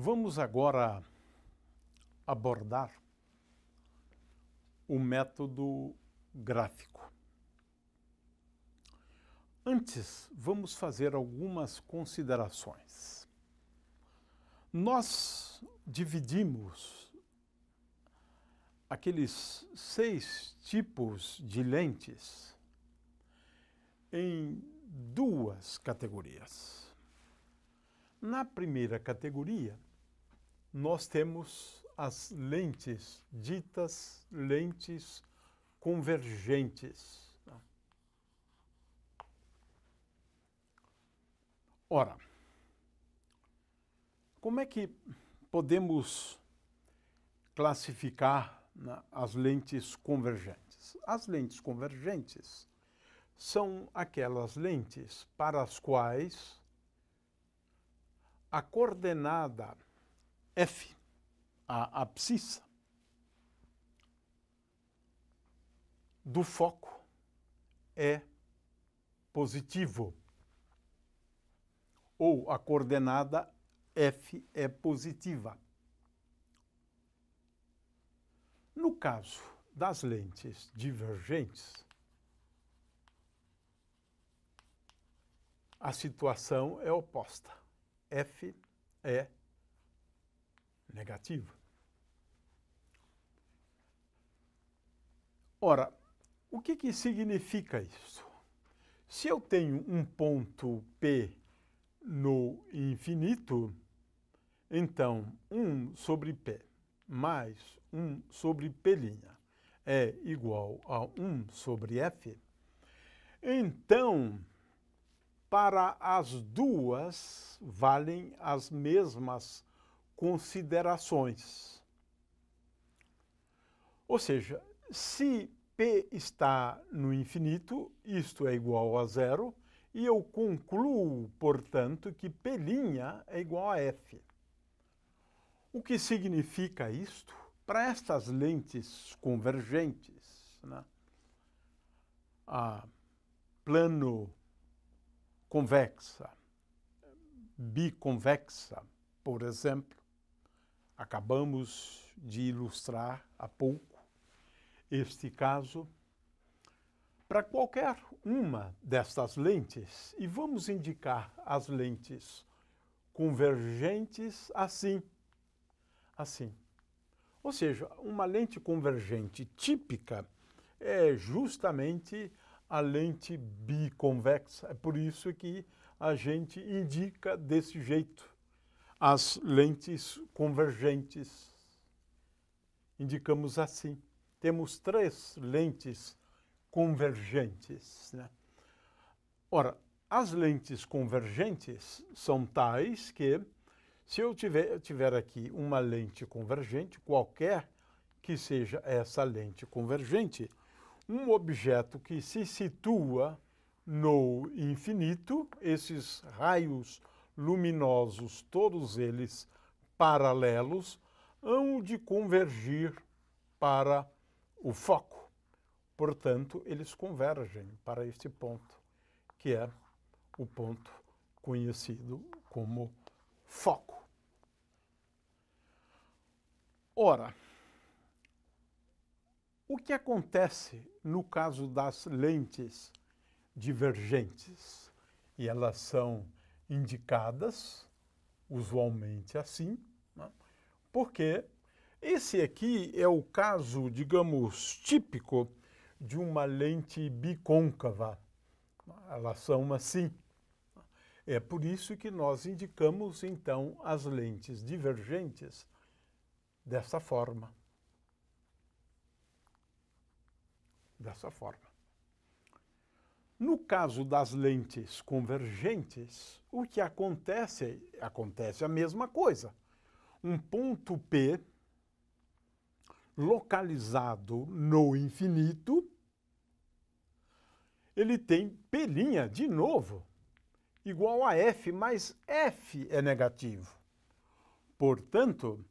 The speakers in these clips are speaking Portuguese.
Vamos agora abordar o método gráfico. Antes, vamos fazer algumas considerações. Nós dividimos aqueles seis tipos de lentes em duas categorias. Na primeira categoria, nós temos as lentes, ditas lentes convergentes. Ora, como é que podemos classificar né, as lentes convergentes? As lentes convergentes são aquelas lentes para as quais a coordenada F, a abscissa, do foco é positivo. Ou a coordenada F é positiva. No caso das lentes divergentes, a situação é oposta. F é negativo. Ora, o que, que significa isso? Se eu tenho um ponto P no infinito, então 1 sobre P mais 1 sobre P' é igual a 1 sobre F, então para as duas valem as mesmas considerações. Ou seja, se P está no infinito, isto é igual a zero, e eu concluo, portanto, que P' é igual a F. O que significa isto para estas lentes convergentes? Né? a plano convexa, biconvexa, por exemplo, acabamos de ilustrar há pouco este caso. Para qualquer uma destas lentes, e vamos indicar as lentes convergentes assim, assim. Ou seja, uma lente convergente típica é justamente a lente biconvexa. É por isso que a gente indica desse jeito as lentes convergentes. Indicamos assim. Temos três lentes convergentes. Né? Ora, as lentes convergentes são tais que, se eu tiver, eu tiver aqui uma lente convergente, qualquer que seja essa lente convergente, um objeto que se situa no infinito, esses raios luminosos, todos eles paralelos, hão de convergir para o foco. Portanto, eles convergem para este ponto, que é o ponto conhecido como foco. Ora, o que acontece no caso das lentes divergentes? E elas são indicadas, usualmente assim, né? porque esse aqui é o caso, digamos, típico de uma lente bicôncava. Elas são assim. É por isso que nós indicamos, então, as lentes divergentes dessa forma. dessa forma. No caso das lentes convergentes, o que acontece acontece a mesma coisa. Um ponto P localizado no infinito, ele tem P' de novo, igual a F, mas F é negativo. Portanto,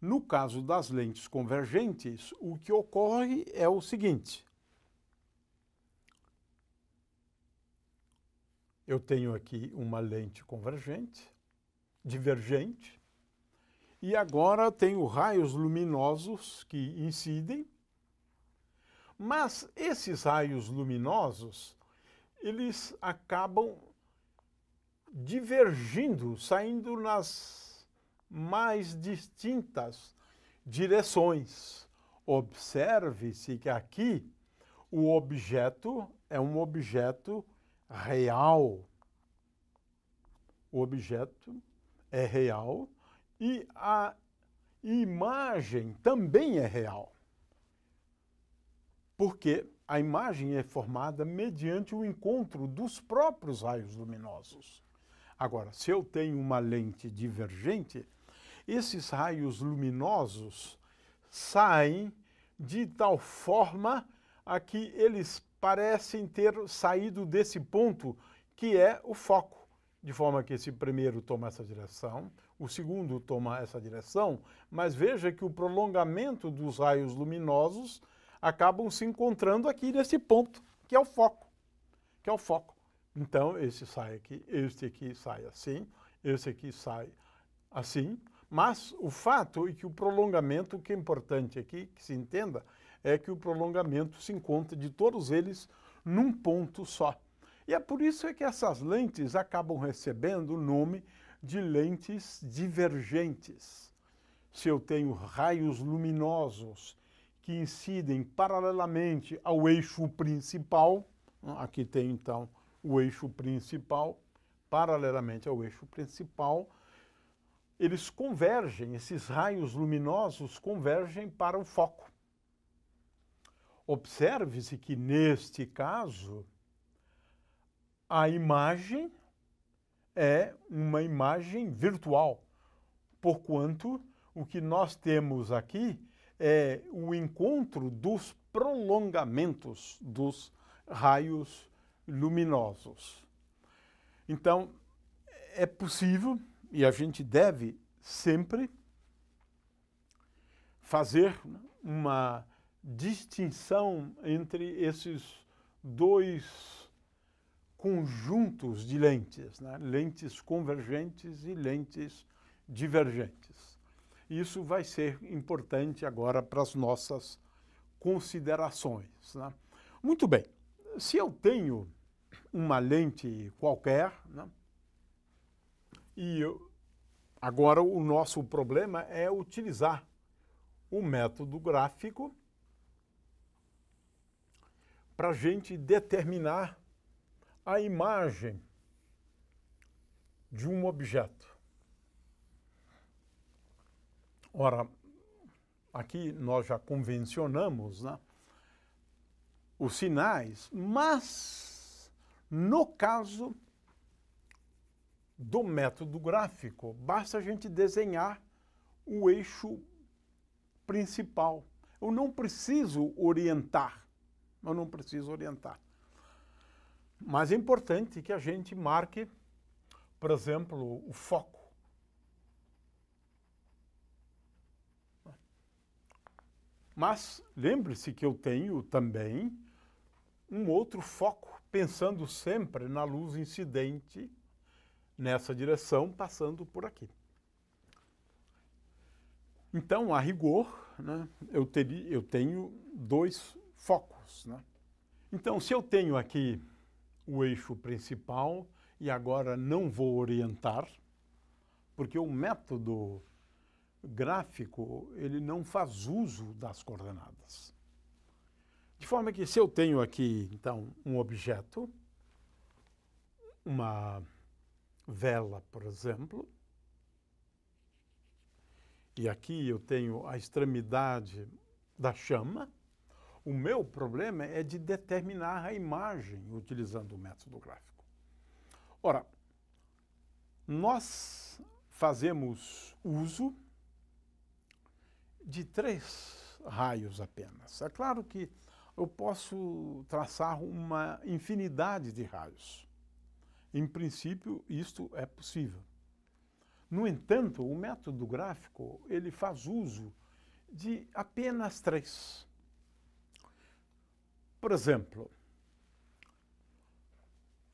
no caso das lentes convergentes, o que ocorre é o seguinte: eu tenho aqui uma lente convergente, divergente, e agora tenho raios luminosos que incidem, mas esses raios luminosos, eles acabam divergindo, saindo nas mais distintas direções. Observe-se que aqui o objeto é um objeto real. O objeto é real e a imagem também é real. Porque a imagem é formada mediante o encontro dos próprios raios luminosos. Agora, se eu tenho uma lente divergente, esses raios luminosos saem de tal forma a que eles parecem ter saído desse ponto que é o foco, de forma que esse primeiro toma essa direção, o segundo toma essa direção, mas veja que o prolongamento dos raios luminosos acabam se encontrando aqui nesse ponto, que é o foco, que é o foco. Então, esse sai aqui, este aqui sai assim, esse aqui sai assim, mas o fato é que o prolongamento, o que é importante aqui, que se entenda, é que o prolongamento se encontra de todos eles num ponto só. E é por isso é que essas lentes acabam recebendo o nome de lentes divergentes. Se eu tenho raios luminosos que incidem paralelamente ao eixo principal, aqui tem então o eixo principal, paralelamente ao eixo principal, eles convergem, esses raios luminosos convergem para o foco. Observe-se que, neste caso, a imagem é uma imagem virtual, porquanto o que nós temos aqui é o encontro dos prolongamentos dos raios luminosos. Então, é possível e a gente deve sempre fazer uma distinção entre esses dois conjuntos de lentes, né? lentes convergentes e lentes divergentes. Isso vai ser importante agora para as nossas considerações. Né? Muito bem, se eu tenho uma lente qualquer, né? e eu, agora o nosso problema é utilizar o método gráfico para a gente determinar a imagem de um objeto. Ora, aqui nós já convencionamos né, os sinais, mas no caso do método gráfico, basta a gente desenhar o eixo principal. Eu não preciso orientar eu não preciso orientar. Mas é importante que a gente marque, por exemplo, o foco. Mas lembre-se que eu tenho também um outro foco, pensando sempre na luz incidente nessa direção, passando por aqui. Então, a rigor, né, eu, teria, eu tenho dois focos. Né? Então, se eu tenho aqui o eixo principal e agora não vou orientar, porque o método gráfico ele não faz uso das coordenadas. De forma que se eu tenho aqui, então, um objeto, uma vela, por exemplo, e aqui eu tenho a extremidade da chama, o meu problema é de determinar a imagem utilizando o método gráfico. Ora, nós fazemos uso de três raios apenas. É claro que eu posso traçar uma infinidade de raios. Em princípio, isto é possível. No entanto, o método gráfico ele faz uso de apenas três. Por exemplo,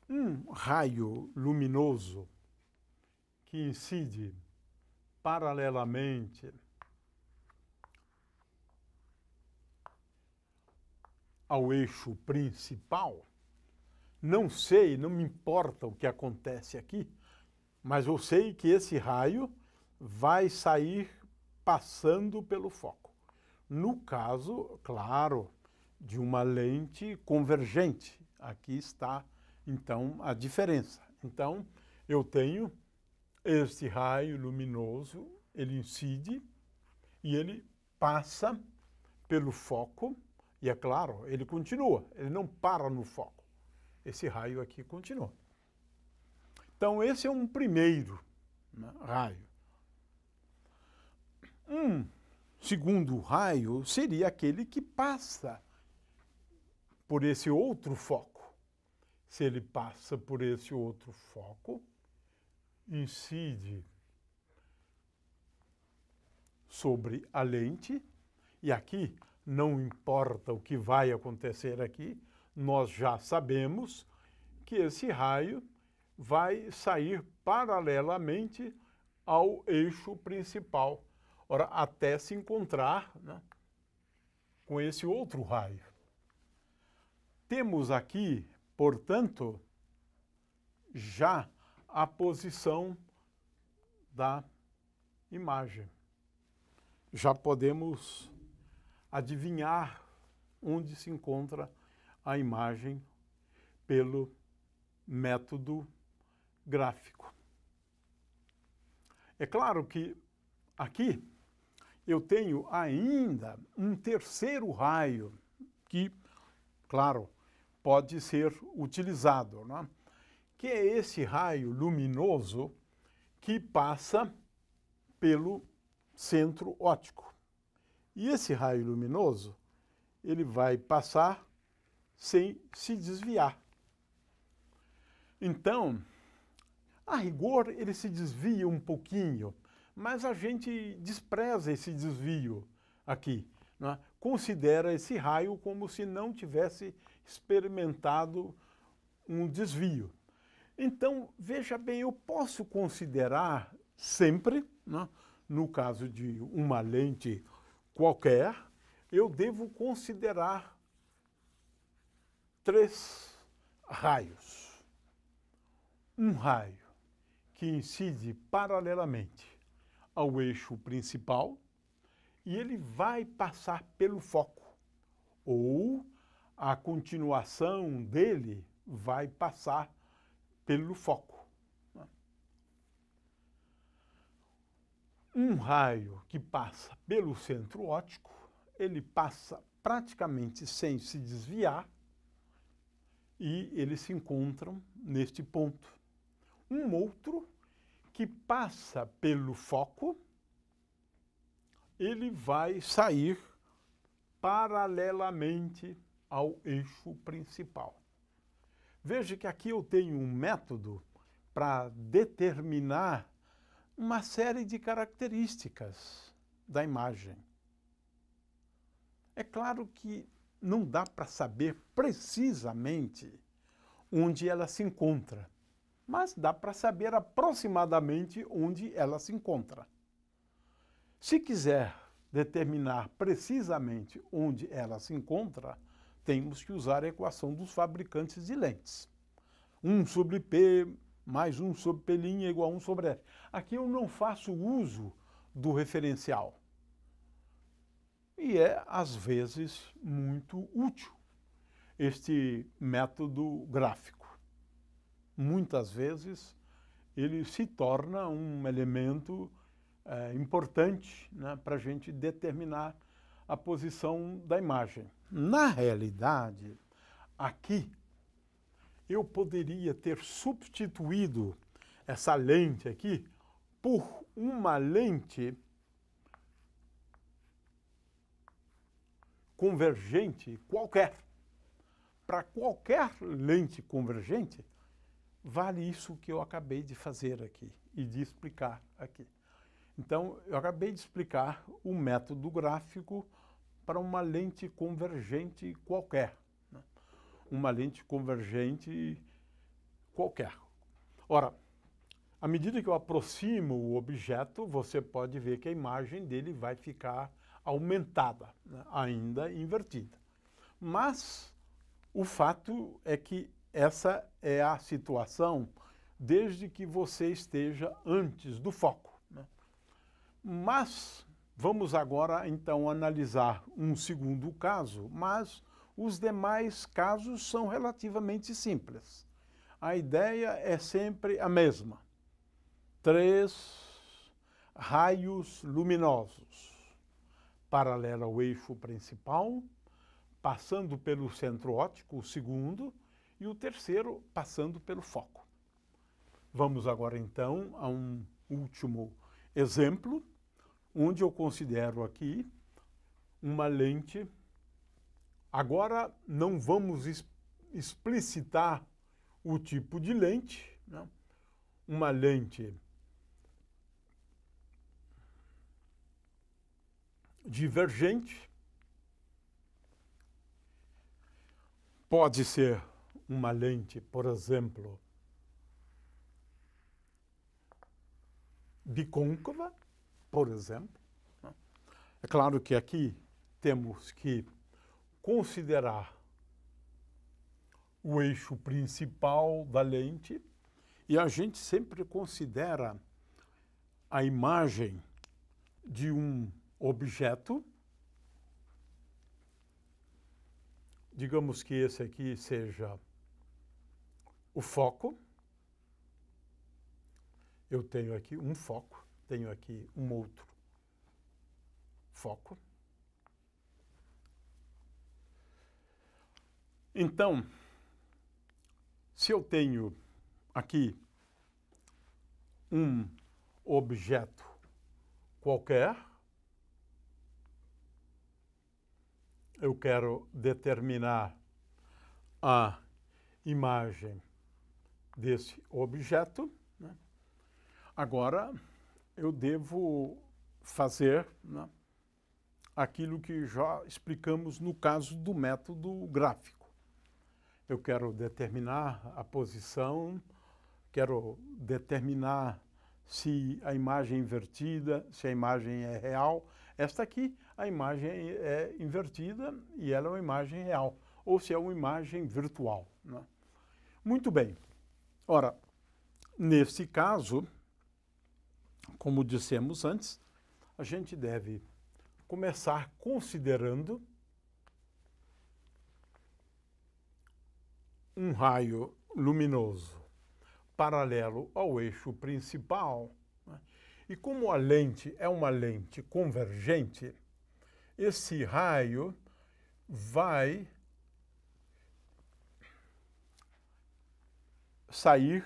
um raio luminoso que incide paralelamente ao eixo principal, não sei, não me importa o que acontece aqui, mas eu sei que esse raio vai sair passando pelo foco. No caso, claro, de uma lente convergente. Aqui está, então, a diferença. Então, eu tenho este raio luminoso, ele incide e ele passa pelo foco, e é claro, ele continua, ele não para no foco. Esse raio aqui continua. Então, esse é um primeiro né, raio. Um segundo raio seria aquele que passa por esse outro foco. Se ele passa por esse outro foco, incide sobre a lente, e aqui não importa o que vai acontecer aqui, nós já sabemos que esse raio vai sair paralelamente ao eixo principal, ora, até se encontrar né, com esse outro raio. Temos aqui, portanto, já a posição da imagem. Já podemos adivinhar onde se encontra a imagem pelo método gráfico. É claro que aqui eu tenho ainda um terceiro raio que, claro, pode ser utilizado, né? que é esse raio luminoso que passa pelo centro óptico. E esse raio luminoso, ele vai passar sem se desviar. Então, a rigor ele se desvia um pouquinho, mas a gente despreza esse desvio aqui, né? considera esse raio como se não tivesse experimentado um desvio. Então, veja bem, eu posso considerar sempre, né, no caso de uma lente qualquer, eu devo considerar três raios. Um raio que incide paralelamente ao eixo principal e ele vai passar pelo foco ou a continuação dele vai passar pelo foco. Né? Um raio que passa pelo centro óptico, ele passa praticamente sem se desviar e eles se encontram neste ponto. Um outro que passa pelo foco, ele vai sair paralelamente ao eixo principal. Veja que aqui eu tenho um método para determinar uma série de características da imagem. É claro que não dá para saber precisamente onde ela se encontra, mas dá para saber aproximadamente onde ela se encontra. Se quiser determinar precisamente onde ela se encontra, temos que usar a equação dos fabricantes de lentes. 1 sobre P mais 1 sobre P' igual a 1 sobre F. Aqui eu não faço uso do referencial. E é, às vezes, muito útil este método gráfico. Muitas vezes ele se torna um elemento é, importante né, para a gente determinar a posição da imagem. Na realidade, aqui eu poderia ter substituído essa lente aqui por uma lente convergente qualquer. Para qualquer lente convergente, vale isso que eu acabei de fazer aqui e de explicar aqui. Então, eu acabei de explicar o método gráfico para uma lente convergente qualquer. Né? Uma lente convergente qualquer. Ora, à medida que eu aproximo o objeto, você pode ver que a imagem dele vai ficar aumentada, né? ainda invertida. Mas o fato é que essa é a situação desde que você esteja antes do foco. Né? Mas Vamos agora então analisar um segundo caso, mas os demais casos são relativamente simples. A ideia é sempre a mesma. Três raios luminosos paralelo ao eixo principal, passando pelo centro óptico, o segundo, e o terceiro passando pelo foco. Vamos agora então a um último exemplo onde eu considero aqui uma lente. Agora não vamos es explicitar o tipo de lente, não. Né? uma lente divergente, pode ser uma lente, por exemplo, bicôncava, por exemplo. É claro que aqui temos que considerar o eixo principal da lente e a gente sempre considera a imagem de um objeto. Digamos que esse aqui seja o foco. Eu tenho aqui um foco tenho aqui um outro foco. Então, se eu tenho aqui um objeto qualquer, eu quero determinar a imagem desse objeto. Né? Agora, eu devo fazer né, aquilo que já explicamos no caso do método gráfico. Eu quero determinar a posição, quero determinar se a imagem é invertida, se a imagem é real. Esta aqui, a imagem é invertida e ela é uma imagem real, ou se é uma imagem virtual. Né? Muito bem. Ora, nesse caso, como dissemos antes, a gente deve começar considerando um raio luminoso paralelo ao eixo principal. Né? E como a lente é uma lente convergente, esse raio vai sair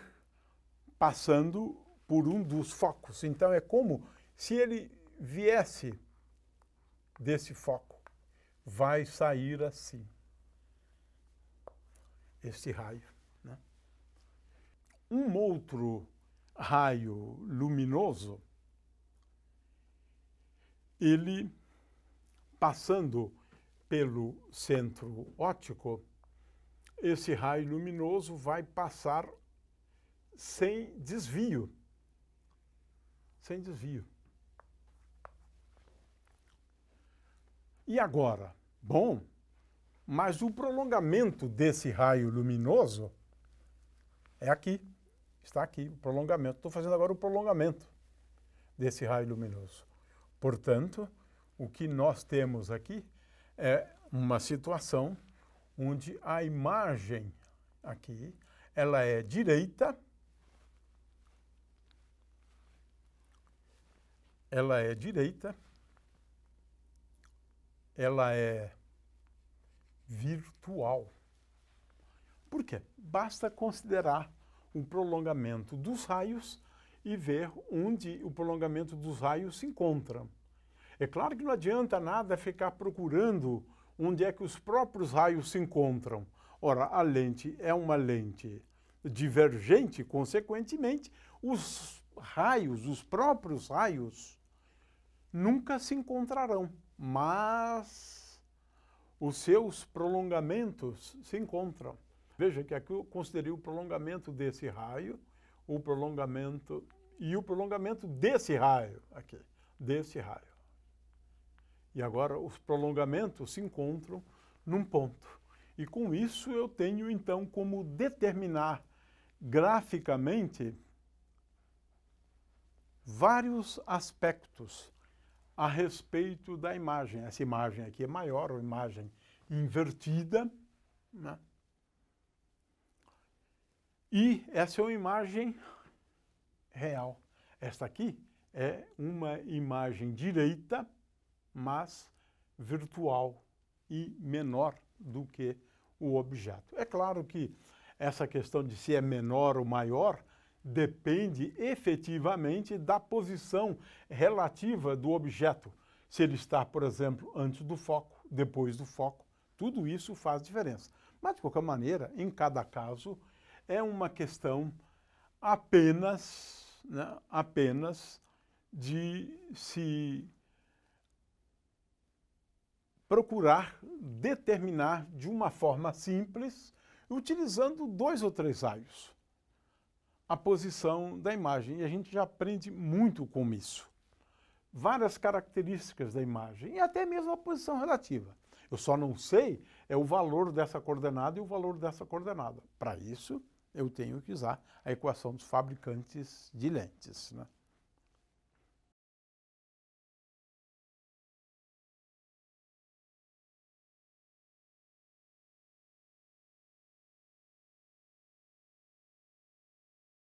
passando por um dos focos. Então é como se ele viesse desse foco, vai sair assim, esse raio. Né? Um outro raio luminoso, ele passando pelo centro óptico, esse raio luminoso vai passar sem desvio sem desvio. E agora? Bom, mas o prolongamento desse raio luminoso é aqui. Está aqui o prolongamento. Estou fazendo agora o prolongamento desse raio luminoso. Portanto, o que nós temos aqui é uma situação onde a imagem aqui ela é direita ela é direita, ela é virtual. Por quê? Basta considerar o prolongamento dos raios e ver onde o prolongamento dos raios se encontra. É claro que não adianta nada ficar procurando onde é que os próprios raios se encontram. Ora, a lente é uma lente divergente, consequentemente, os raios, os próprios raios, nunca se encontrarão, mas os seus prolongamentos se encontram. Veja que aqui eu considerei o prolongamento desse raio, o prolongamento e o prolongamento desse raio aqui, desse raio. E agora os prolongamentos se encontram num ponto. E com isso eu tenho então como determinar graficamente vários aspectos a respeito da imagem. Essa imagem aqui é maior, ou imagem invertida. Né? E essa é uma imagem real. Esta aqui é uma imagem direita, mas virtual e menor do que o objeto. É claro que essa questão de se é menor ou maior depende efetivamente da posição relativa do objeto. Se ele está, por exemplo, antes do foco, depois do foco, tudo isso faz diferença. Mas, de qualquer maneira, em cada caso, é uma questão apenas, né, apenas de se procurar determinar de uma forma simples, utilizando dois ou três raios a posição da imagem. E a gente já aprende muito com isso. Várias características da imagem e até mesmo a posição relativa. Eu só não sei é o valor dessa coordenada e o valor dessa coordenada. Para isso, eu tenho que usar a equação dos fabricantes de lentes. Né?